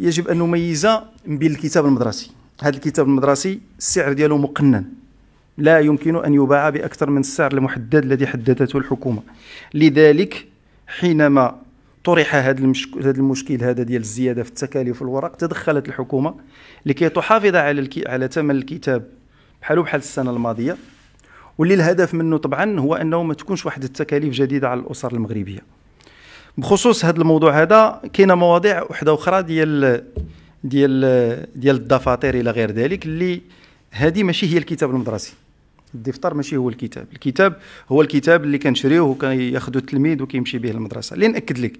يجب ان نميز بين الكتاب المدرسي هذا الكتاب المدرسي السعر ديالو مقنن لا يمكن ان يباع باكثر من السعر المحدد الذي حددته الحكومه لذلك حينما طرح هذا المشك... هذا المشكل هذا ديال الزياده في التكاليف والورق تدخلت الحكومه لكي تحافظ على الك... على ثمن الكتاب بحالو بحال السنه الماضيه واللي الهدف منه طبعا هو انه ما تكونش واحد التكاليف جديده على الاسر المغربيه بخصوص هذا الموضوع هذا كاينه مواضيع وحده اخرى ديال ديال ديال الدفاتر الى غير ذلك اللي هذه ماشي هي الكتاب المدرسي الدفتر ماشي هو الكتاب الكتاب هو الكتاب اللي كنشريوه وكياخذوا التلميذ وكيمشي به للمدرسه اللي ناكد لك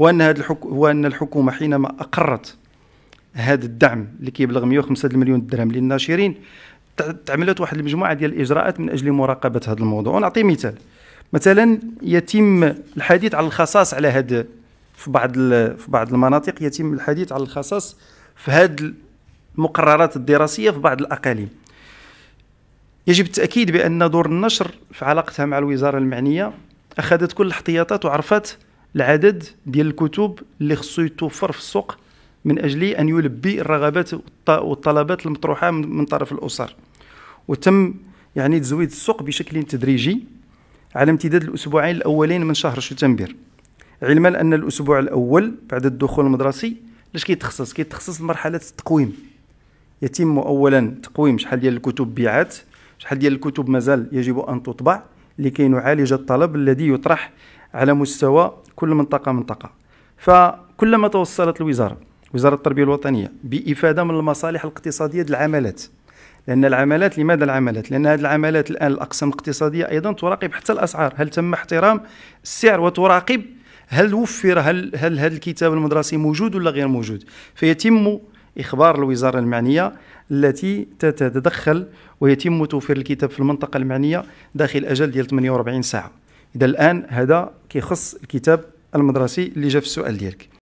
هو ان هذا الحك... هو ان الحكومه حينما اقرت هذا الدعم اللي كيبلغ 105 مليون درهم للناشرين تعملت واحد المجموعه ديال الاجراءات من اجل مراقبه هذا الموضوع ونعطي مثال مثلا يتم الحديث على الخصاص على هذا في بعض في بعض المناطق يتم الحديث على الخصاص في هذه المقررات الدراسيه في بعض الاقاليم يجب التاكيد بان دور النشر في علاقتها مع الوزاره المعنيه اخذت كل الاحتياطات وعرفت العدد ديال الكتب اللي خصو يتوفر في السوق من اجل ان يلبي الرغبات والطلبات المطروحه من طرف الاسر وتم يعني تزويد السوق بشكل تدريجي على امتداد الأسبوعين الأولين من شهر شتنبر علما أن الأسبوع الأول بعد الدخول المدرسي لاش كيتخصص كيتخصص لمرحلة التقويم يتم أولا تقويم شحال ديال الكتب بيعات شحال ديال الكتب مازال يجب أن تطبع لكي نعالج الطلب الذي يطرح على مستوى كل منطقة منطقة فكلما توصلت الوزارة وزارة التربية الوطنية بإفادة من المصالح الاقتصادية العملات لان العملات لماذا العملات لان هذه العملات الان الاقسام الاقتصاديه ايضا تراقب حتى الاسعار هل تم احترام السعر وتراقب هل وفر هل هل هذا الكتاب المدرسي موجود ولا غير موجود فيتم اخبار الوزاره المعنيه التي تتدخل ويتم توفير الكتاب في المنطقه المعنيه داخل اجل ديال 48 ساعه اذا الان هذا كيخص الكتاب المدرسي اللي جا في السؤال ديالك